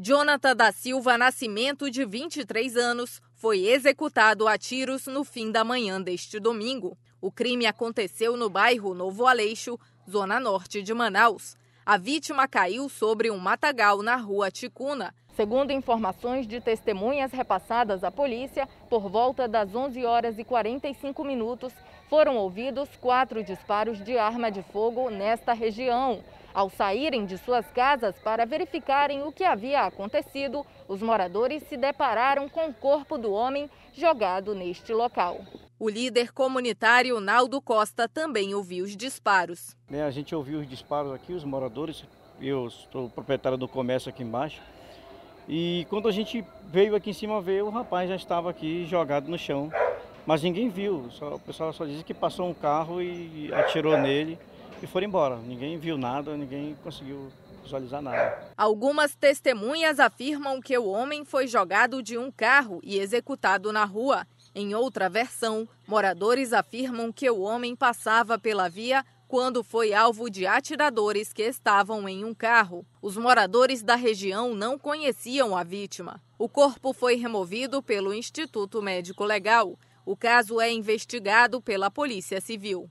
Jonathan da Silva Nascimento, de 23 anos, foi executado a tiros no fim da manhã deste domingo. O crime aconteceu no bairro Novo Aleixo, zona norte de Manaus. A vítima caiu sobre um matagal na rua Ticuna. Segundo informações de testemunhas repassadas à polícia, por volta das 11 horas e 45 minutos, foram ouvidos quatro disparos de arma de fogo nesta região. Ao saírem de suas casas para verificarem o que havia acontecido, os moradores se depararam com o corpo do homem jogado neste local. O líder comunitário Naldo Costa também ouviu os disparos. Né, a gente ouviu os disparos aqui, os moradores, eu sou proprietário do comércio aqui embaixo. E quando a gente veio aqui em cima ver, o rapaz já estava aqui jogado no chão. Mas ninguém viu, só, o pessoal só disse que passou um carro e atirou nele e foram embora. Ninguém viu nada, ninguém conseguiu visualizar nada. Algumas testemunhas afirmam que o homem foi jogado de um carro e executado na rua. Em outra versão, moradores afirmam que o homem passava pela via quando foi alvo de atiradores que estavam em um carro. Os moradores da região não conheciam a vítima. O corpo foi removido pelo Instituto Médico Legal. O caso é investigado pela Polícia Civil.